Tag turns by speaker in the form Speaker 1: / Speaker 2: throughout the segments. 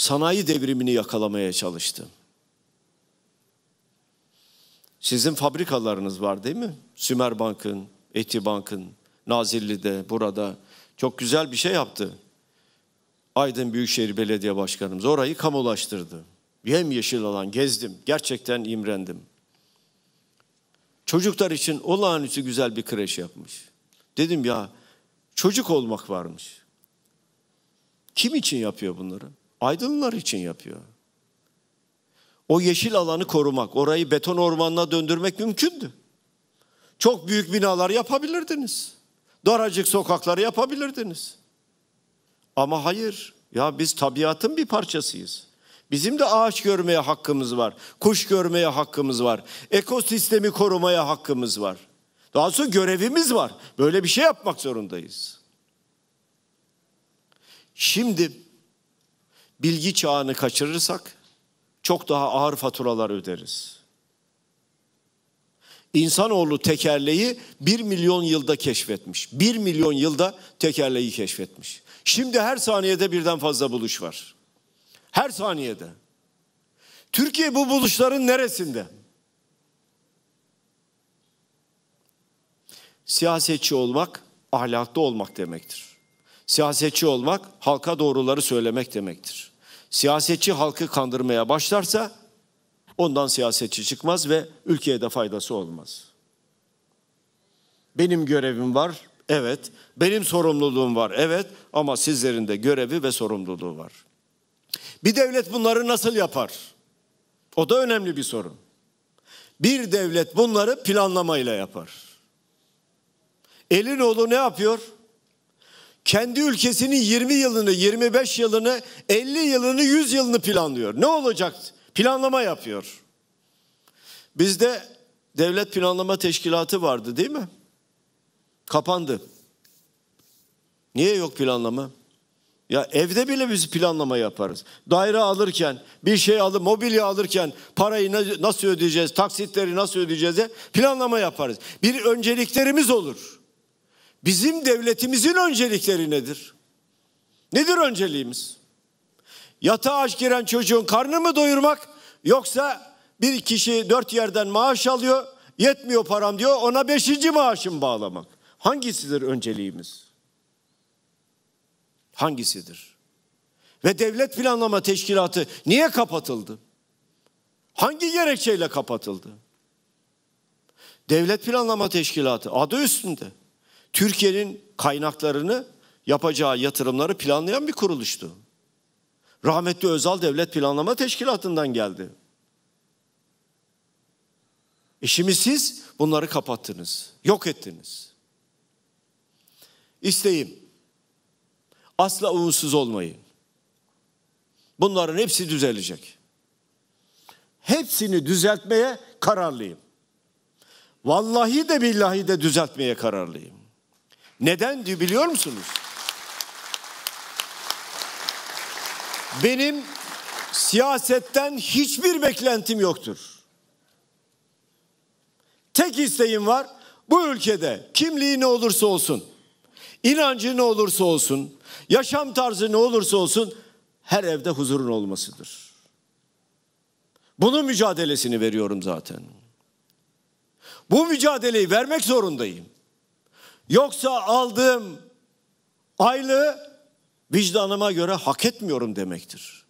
Speaker 1: sanayi devrimini yakalamaya çalıştı. Sizin fabrikalarınız var değil mi? Sümer Bank'ın, Eti Bank'ın, Nazilli'de, burada. Çok güzel bir şey yaptı. Aydın Büyükşehir Belediye Başkanımız orayı kamulaştırdı. Hem yeşil alan gezdim. Gerçekten imrendim. Çocuklar için olağanüstü güzel bir kreş yapmış. Dedim ya çocuk olmak varmış. Kim için yapıyor bunları? Aydınlar için yapıyor. O yeşil alanı korumak, orayı beton ormanına döndürmek mümkündü. Çok büyük binalar yapabilirdiniz. Daracık sokakları yapabilirdiniz. Ama hayır, ya biz tabiatın bir parçasıyız. Bizim de ağaç görmeye hakkımız var. Kuş görmeye hakkımız var. Ekosistemi korumaya hakkımız var. Daha sonra görevimiz var. Böyle bir şey yapmak zorundayız. Şimdi bilgi çağını kaçırırsak çok daha ağır faturalar öderiz. İnsanoğlu tekerleği bir milyon yılda keşfetmiş. Bir milyon yılda tekerleği keşfetmiş. Şimdi her saniyede birden fazla buluş var. Her saniyede. Türkiye bu buluşların neresinde? Siyasetçi olmak ahlaklı olmak demektir. Siyasetçi olmak halka doğruları söylemek demektir siyasetçi halkı kandırmaya başlarsa ondan siyasetçi çıkmaz ve ülkeye de faydası olmaz. Benim görevim var, evet. Benim sorumluluğum var, evet. Ama sizlerin de görevi ve sorumluluğu var. Bir devlet bunları nasıl yapar? O da önemli bir sorun. Bir devlet bunları planlamayla yapar. Elinoğlu ne yapıyor? kendi ülkesinin 20 yılını, 25 yılını, 50 yılını, 100 yılını planlıyor. Ne olacak? Planlama yapıyor. Bizde devlet planlama teşkilatı vardı değil mi? Kapandı. Niye yok planlama? Ya evde bile biz planlama yaparız. Daire alırken, bir şey alıp mobilya alırken parayı nasıl ödeyeceğiz, taksitleri nasıl ödeyeceğiz diye planlama yaparız. Bir önceliklerimiz olur. Bizim devletimizin öncelikleri nedir? Nedir önceliğimiz? Yatağa aç giren çocuğun karnını mı doyurmak yoksa bir kişi dört yerden maaş alıyor, yetmiyor param diyor, ona beşinci maaşın bağlamak. Hangisidir önceliğimiz? Hangisidir? Ve devlet planlama teşkilatı niye kapatıldı? Hangi gerekçeyle kapatıldı? Devlet planlama teşkilatı adı üstünde. Türkiye'nin kaynaklarını yapacağı yatırımları planlayan bir kuruluştu. Rahmetli Özal Devlet Planlama Teşkilatı'ndan geldi. E siz bunları kapattınız, yok ettiniz. İsteyim, asla umutsuz olmayın. Bunların hepsi düzelecek. Hepsini düzeltmeye kararlıyım. Vallahi de billahi de düzeltmeye kararlıyım. Neden diyor biliyor musunuz? Benim siyasetten hiçbir beklentim yoktur. Tek isteğim var. Bu ülkede kimliği ne olursa olsun, inancı ne olursa olsun, yaşam tarzı ne olursa olsun her evde huzurun olmasıdır. Bunun mücadelesini veriyorum zaten. Bu mücadeleyi vermek zorundayım. Yoksa aldığım aylığı vicdanıma göre hak etmiyorum demektir.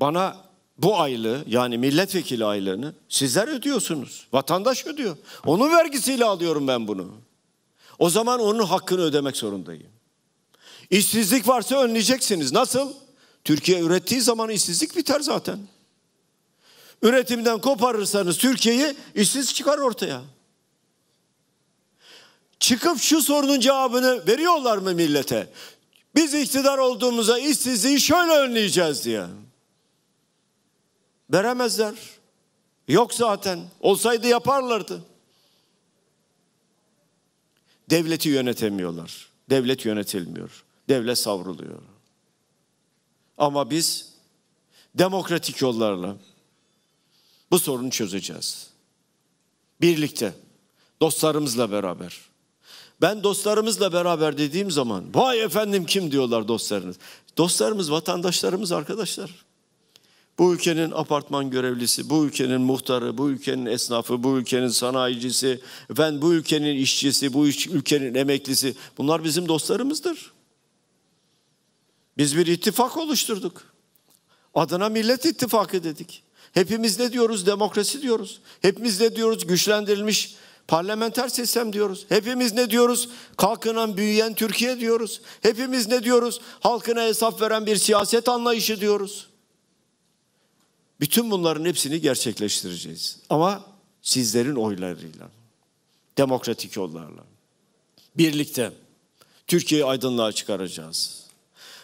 Speaker 1: Bana bu aylığı yani milletvekili aylığını sizler ödüyorsunuz. Vatandaş ödüyor. Onun vergisiyle alıyorum ben bunu. O zaman onun hakkını ödemek zorundayım. İşsizlik varsa önleyeceksiniz. Nasıl? Türkiye ürettiği zaman işsizlik biter zaten. Üretimden koparırsanız Türkiye'yi işsiz çıkar ortaya çıkıp şu sorunun cevabını veriyorlar mı millete? Biz iktidar olduğumuza işsizliği şöyle önleyeceğiz diye. Veremezler. Yok zaten. Olsaydı yaparlardı. Devleti yönetemiyorlar. Devlet yönetilmiyor. Devlet savruluyor. Ama biz demokratik yollarla bu sorunu çözeceğiz. Birlikte, dostlarımızla beraber. Ben dostlarımızla beraber dediğim zaman vay efendim kim diyorlar dostlarınız. Dostlarımız vatandaşlarımız arkadaşlar. Bu ülkenin apartman görevlisi, bu ülkenin muhtarı, bu ülkenin esnafı, bu ülkenin sanayicisi, ben bu ülkenin işçisi, bu ülkenin emeklisi bunlar bizim dostlarımızdır. Biz bir ittifak oluşturduk. Adına Millet İttifakı dedik. Hepimiz ne diyoruz? Demokrasi diyoruz. Hepimiz ne diyoruz? Güçlendirilmiş Parlamenter sistem diyoruz. Hepimiz ne diyoruz? Kalkınan büyüyen Türkiye diyoruz. Hepimiz ne diyoruz? Halkına hesap veren bir siyaset anlayışı diyoruz. Bütün bunların hepsini gerçekleştireceğiz. Ama sizlerin oylarıyla, demokratik yollarla, birlikte Türkiye'yi aydınlığa çıkaracağız.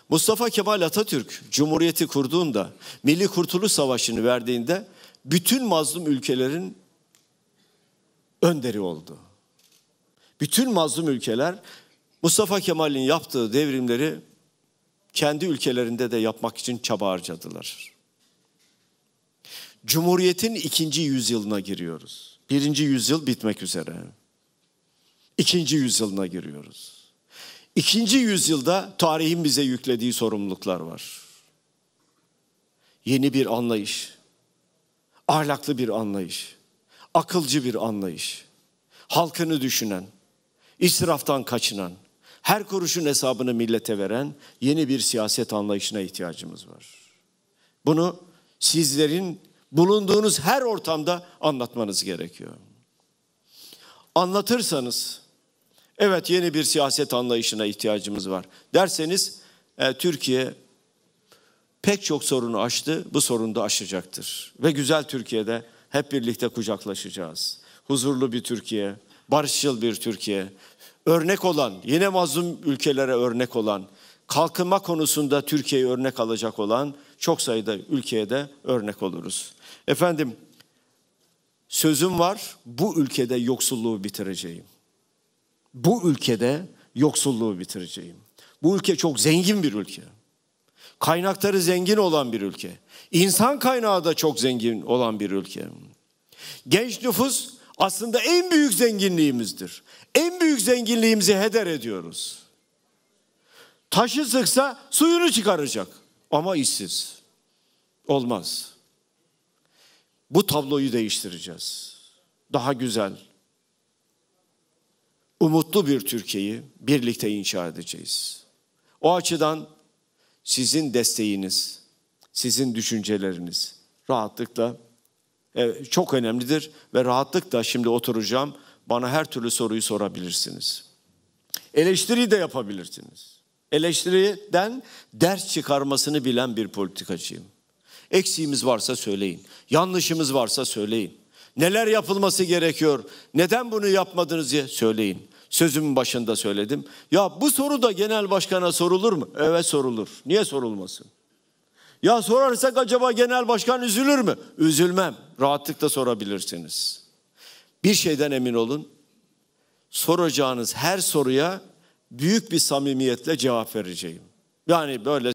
Speaker 1: Mustafa Kemal Atatürk Cumhuriyeti kurduğunda, Milli Kurtuluş Savaşı'nı verdiğinde bütün mazlum ülkelerin önderi oldu. Bütün mazlum ülkeler Mustafa Kemal'in yaptığı devrimleri kendi ülkelerinde de yapmak için çaba harcadılar. Cumhuriyetin ikinci yüzyılına giriyoruz. Birinci yüzyıl bitmek üzere. İkinci yüzyılına giriyoruz. İkinci yüzyılda tarihin bize yüklediği sorumluluklar var. Yeni bir anlayış, ahlaklı bir anlayış, akılcı bir anlayış. Halkını düşünen, israftan kaçınan, her kuruşun hesabını millete veren yeni bir siyaset anlayışına ihtiyacımız var. Bunu sizlerin bulunduğunuz her ortamda anlatmanız gerekiyor. Anlatırsanız, evet yeni bir siyaset anlayışına ihtiyacımız var derseniz e, Türkiye pek çok sorunu aştı, bu sorunu da aşacaktır. Ve güzel Türkiye'de hep birlikte kucaklaşacağız. Huzurlu bir Türkiye, barışçıl bir Türkiye, örnek olan, yine mazlum ülkelere örnek olan, kalkınma konusunda Türkiye'yi örnek alacak olan çok sayıda ülkeye de örnek oluruz. Efendim, sözüm var, bu ülkede yoksulluğu bitireceğim. Bu ülkede yoksulluğu bitireceğim. Bu ülke çok zengin bir ülke. Kaynakları zengin olan bir ülke. İnsan kaynağı da çok zengin olan bir ülke. Genç nüfus aslında en büyük zenginliğimizdir. En büyük zenginliğimizi heder ediyoruz. Taşı sıksa suyunu çıkaracak ama işsiz. Olmaz. Bu tabloyu değiştireceğiz. Daha güzel, umutlu bir Türkiye'yi birlikte inşa edeceğiz. O açıdan sizin desteğiniz, sizin düşünceleriniz rahatlıkla e, çok önemlidir ve rahatlıkla şimdi oturacağım bana her türlü soruyu sorabilirsiniz. Eleştiri de yapabilirsiniz. Eleştiriden ders çıkarmasını bilen bir politikacıyım. Eksiğimiz varsa söyleyin. Yanlışımız varsa söyleyin. Neler yapılması gerekiyor? Neden bunu yapmadınız diye söyleyin sözümün başında söyledim. Ya bu soru da genel başkana sorulur mu? Evet sorulur. Niye sorulmasın? Ya sorarsak acaba genel başkan üzülür mü? Üzülmem. Rahatlıkla sorabilirsiniz. Bir şeyden emin olun. Soracağınız her soruya büyük bir samimiyetle cevap vereceğim. Yani böyle